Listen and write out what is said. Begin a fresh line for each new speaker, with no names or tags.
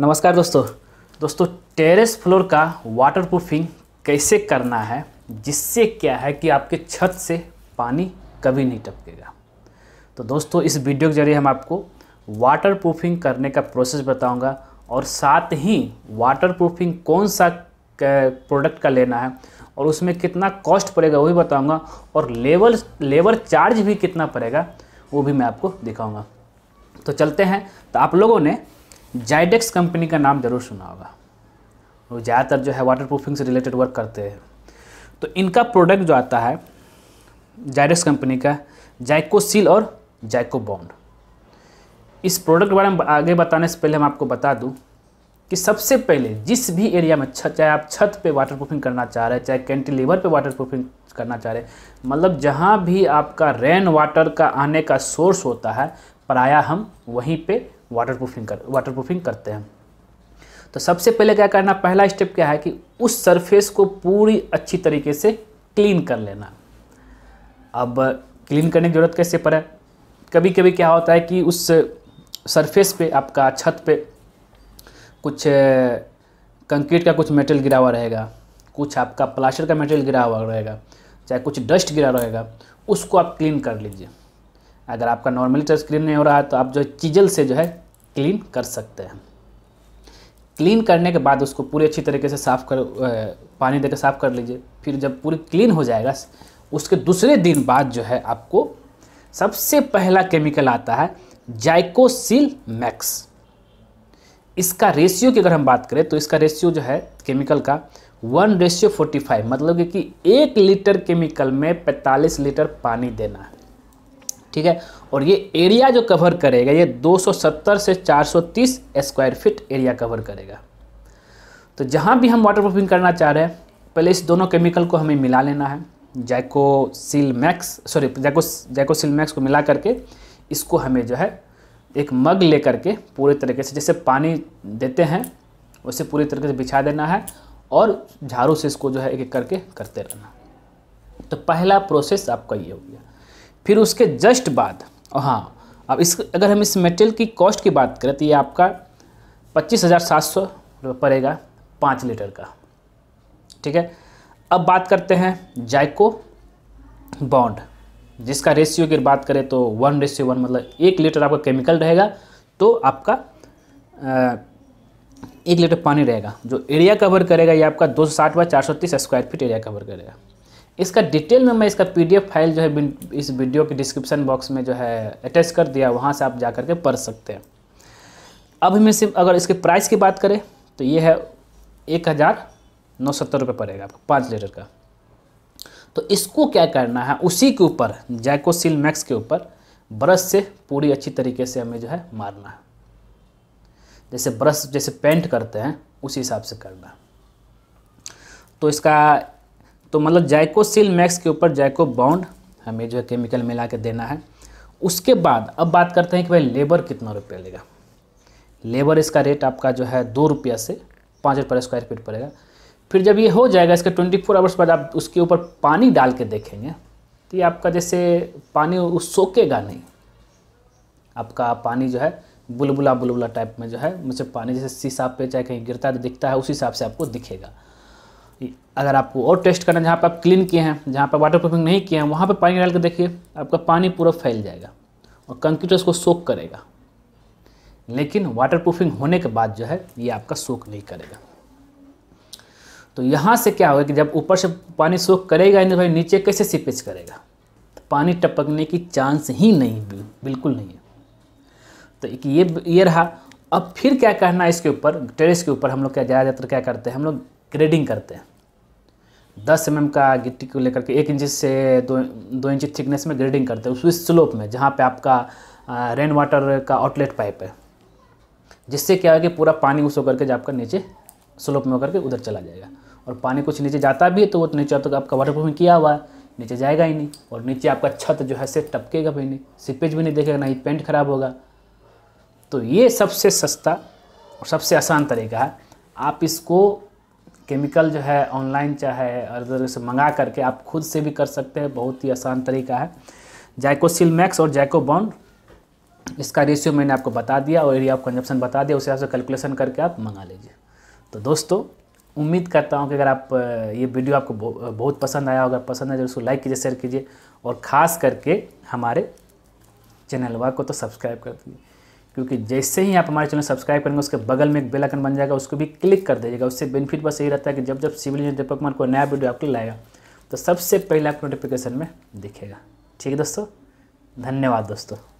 नमस्कार दोस्तों दोस्तों टेरेस फ्लोर का वाटर प्रूफिंग कैसे करना है जिससे क्या है कि आपके छत से पानी कभी नहीं टपकेगा तो दोस्तों इस वीडियो के जरिए हम आपको वाटर प्रूफिंग करने का प्रोसेस बताऊंगा और साथ ही वाटर प्रूफिंग कौन सा प्रोडक्ट का लेना है और उसमें कितना कॉस्ट पड़ेगा वो भी बताऊँगा और लेबर लेबर चार्ज भी कितना पड़ेगा वो भी मैं आपको दिखाऊँगा तो चलते हैं तो आप लोगों ने जाइडेक्स कंपनी का नाम ज़रूर सुना होगा वो ज़्यादातर जो है वाटर प्रूफिंग से रिलेटेड वर्क करते हैं तो इनका प्रोडक्ट जो आता है जाइडेक्स कंपनी का जाइको सील और जाइको बॉन्ड इस प्रोडक्ट के बारे में आगे बताने से पहले हम आपको बता दूं कि सबसे पहले जिस भी एरिया में छत चाहे आप छत पे वाटर प्रूफिंग करना चाह रहे हैं चाहे कैंटीलीवर पे वाटर प्रूफिंग करना चाह रहे हैं मतलब जहाँ भी आपका रेन वाटर का आने का सोर्स होता है प्रायः हम वहीं पे वाटर प्रूफिंग कर वाटर प्रूफिंग करते हैं तो सबसे पहले क्या करना पहला स्टेप क्या है कि उस सरफेस को पूरी अच्छी तरीके से क्लीन कर लेना अब क्लीन करने की ज़रूरत कैसे पड़े कभी कभी क्या होता है कि उस सरफेस पे आपका छत पे कुछ कंक्रीट का कुछ मेटल गिरा हुआ रहेगा कुछ आपका प्लास्टर का मेटेरियल गिरा हुआ रहेगा चाहे कुछ डस्ट गिरा रहेगा उसको आप क्लीन कर लीजिए अगर आपका नॉर्मली टच स्क्रीन नहीं हो रहा है तो आप जो है चीजल से जो है क्लीन कर सकते हैं क्लीन करने के बाद उसको पूरी अच्छी तरीके से साफ़ कर पानी देकर साफ़ कर लीजिए फिर जब पूरी क्लीन हो जाएगा उसके दूसरे दिन बाद जो है आपको सबसे पहला केमिकल आता है जाइकोसिल मैक्स इसका रेशियो की अगर हम बात करें तो इसका रेशियो जो है केमिकल का वन रेशियो फोर्टी फाइव मतलब कि एक लीटर केमिकल में पैंतालीस लीटर पानी देना है ठीक है और ये एरिया जो कवर करेगा ये 270 से 430 स्क्वायर फीट एरिया कवर करेगा तो जहाँ भी हम वाटर प्रूफिंग करना चाह रहे हैं पहले इस दोनों केमिकल को हमें मिला लेना है जैको सील मैक्स सॉरी जैको जैको सील मैक्स को मिला करके इसको हमें जो है एक मग ले करके पूरे तरीके से जैसे पानी देते हैं उसे पूरी तरीके से बिछा देना है और झाड़ू से इसको जो है एक एक करके करते रहना तो पहला प्रोसेस आपका ये हो गया फिर उसके जस्ट बाद हाँ अब इस अगर हम इस मेटेरियल की कॉस्ट की बात करें तो ये आपका पच्चीस हज़ार सात सौ पड़ेगा पाँच लीटर का ठीक है अब बात करते हैं जायको बॉन्ड जिसका रेशियो की बात करें तो वन रेशियो वन मतलब एक लीटर आपका केमिकल रहेगा तो आपका आ, एक लीटर पानी रहेगा जो एरिया कवर करेगा ये आपका 260 सौ साठ बाय चार स्क्वायर फीट एरिया कवर करेगा इसका डिटेल में मैं इसका पीडीएफ फाइल जो है इस वीडियो के डिस्क्रिप्शन बॉक्स में जो है अटैच कर दिया वहाँ से आप जा करके पढ़ सकते हैं अब हमें सिर्फ अगर इसके प्राइस की बात करें तो ये है एक हज़ार नौ सत्तर रुपये पड़ेगा आपको पाँच लीटर का तो इसको क्या करना है उसी के ऊपर जैकोसिल मैक्स के ऊपर ब्रश से पूरी अच्छी तरीके से हमें जो है मारना है जैसे ब्रश जैसे पेंट करते हैं उसी हिसाब से करना है तो इसका तो मतलब जैकोसिल मैक्स के ऊपर जैको बाउंड हमें जो केमिकल मिला के देना है उसके बाद अब बात करते हैं कि भाई लेबर कितना रुपया लेगा लेबर इसका रेट आपका जो है दो रुपया से पाँच रुपये स्क्वायर फीट पड़ेगा फिर जब ये हो जाएगा इसके ट्वेंटी फोर आवर्स बाद आप उसके ऊपर पानी डाल के देखेंगे तो ये आपका जैसे पानी उस सोकेगा नहीं आपका पानी जो है बुलबुला बुलबुला टाइप में जो है मुझे मतलब पानी जैसे शीशा पे चाहे कहीं गिरता है तो दिखता है उसी हिसाब से आपको दिखेगा अगर आपको और टेस्ट करना जहाँ पर आप क्लीन किए हैं जहाँ पर वाटर प्रूफिंग नहीं किए हैं वहाँ पर पानी डाल के देखिए आपका पानी पूरा फैल जाएगा और कंक्रीट उसको सोख करेगा लेकिन वाटर प्रूफिंग होने के बाद जो है ये आपका सोख नहीं करेगा तो यहाँ से क्या होगा कि जब ऊपर से पानी सोख करेगा नहीं तो भाई नीचे कैसे सीपेज करेगा तो पानी टपकने की चांस ही नहीं बिल्कुल नहीं है तो एक ये ये रहा अब फिर क्या करना है इसके ऊपर टेरेस के ऊपर हम लोग क्या ज़्यादातर क्या करते हैं हम लोग ग्रेडिंग करते हैं दस एम mm का गिट्टी को लेकर के एक इंच से दो दो इंच थिकनेस में ग्रेडिंग करते हैं उस स्लोप में जहाँ पे आपका रेन वाटर का आउटलेट पाइप है जिससे क्या है कि पूरा पानी उस होकर के आपका नीचे स्लोप में होकर के उधर चला जाएगा और पानी कुछ नीचे जाता भी है तो वो तो नीचे तो आपका वाटर प्रूफिंग किया हुआ है नीचे जाएगा ही नहीं और नीचे आपका छत जो है से टपकेगा भी नहीं सिपेज भी नहीं देखेगा ना ही पेंट खराब होगा तो ये सबसे सस्ता और सबसे आसान तरीका है आप इसको केमिकल जो है ऑनलाइन चाहे अदर से मंगा करके आप खुद से भी कर सकते हैं बहुत ही आसान तरीका है जैकोसिल मैक्स और जैको बॉन्ड इसका रेशियो मैंने आपको बता दिया और एरिया ऑफ कंजप्शन बता दिया उस हिसाब से कैलकुलेशन करके आप मंगा लीजिए तो दोस्तों उम्मीद करता हूँ कि अगर आप ये वीडियो आपको बहुत पसंद आया अगर पसंद आया तो उसको लाइक कीजिए शेयर कीजिए और ख़ास करके हमारे चैनल वाक को तो सब्सक्राइब कर दीजिए क्योंकि जैसे ही आप हमारे चैनल सब्सक्राइब करेंगे उसके बगल में एक बेल आइकन बन जाएगा उसको भी क्लिक कर दीजिएगा उससे बेनिफिट बस यही रहता है कि जब जब सिविल इंजीनियर दीपक कुमार कोई नया वीडियो आपके लाएगा तो सबसे पहले आप नोटिफिकेशन में दिखेगा ठीक है दोस्तों धन्यवाद दोस्तों